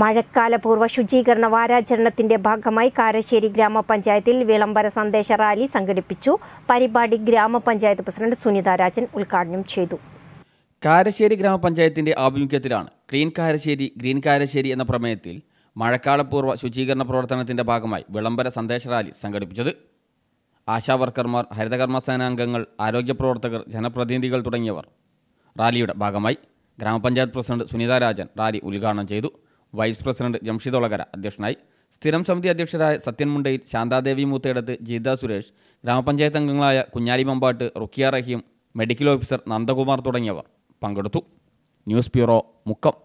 മഴക്കാലപൂർവ്വ ശുചീകരണ വാരാചരണത്തിന്റെ ഭാഗമായി കാരശ്ശേരി ഗ്രാമപഞ്ചായത്തിൽ വിളംബര സന്ദേശ റാലി സംഘടിപ്പിച്ചു പരിപാടി ഗ്രാമപഞ്ചായത്ത് പ്രസിഡന്റ് സുനിത രാജൻ ഉദ്ഘാടനം ചെയ്തു കാരശ്ശേരി ഗ്രാമപഞ്ചായത്തിന്റെ ആഭിമുഖ്യത്തിലാണ് ക്ലീൻ കാരശ്ശേരി ഗ്രീൻ കാരശ്ശേരി എന്ന പ്രമേയത്തിൽ മഴക്കാലപൂർവ്വ ശുചീകരണ പ്രവർത്തനത്തിന്റെ ഭാഗമായി വിളംബര സന്ദേശ റാലി സംഘടിപ്പിച്ചത് ആശാവർക്കർമാർ ഹരിതകർമ്മ സേനാംഗങ്ങൾ ആരോഗ്യ പ്രവർത്തകർ ജനപ്രതിനിധികൾ തുടങ്ങിയവർ റാലിയുടെ ഭാഗമായി ഗ്രാമപഞ്ചായത്ത് പ്രസിഡന്റ് സുനിത രാജൻ റാലി ഉദ്ഘാടനം ചെയ്തു വൈസ് പ്രസിഡന്റ് ജംഷിദ് ഒളകര അധ്യക്ഷനായി സ്ഥിരം സമിതി അധ്യക്ഷരായ സത്യൻ മുണ്ടയിൽ ശാന്താദേവി മൂത്തയിടത്ത് ജീത സുരേഷ് ഗ്രാമപഞ്ചായത്ത് അംഗങ്ങളായ കുഞ്ഞാലി മമ്പാട്ട് റുക്കിയ റഹീം മെഡിക്കൽ ഓഫീസർ നന്ദകുമാർ തുടങ്ങിയവർ പങ്കെടുത്തു ന്യൂസ് ബ്യൂറോ മുക്കം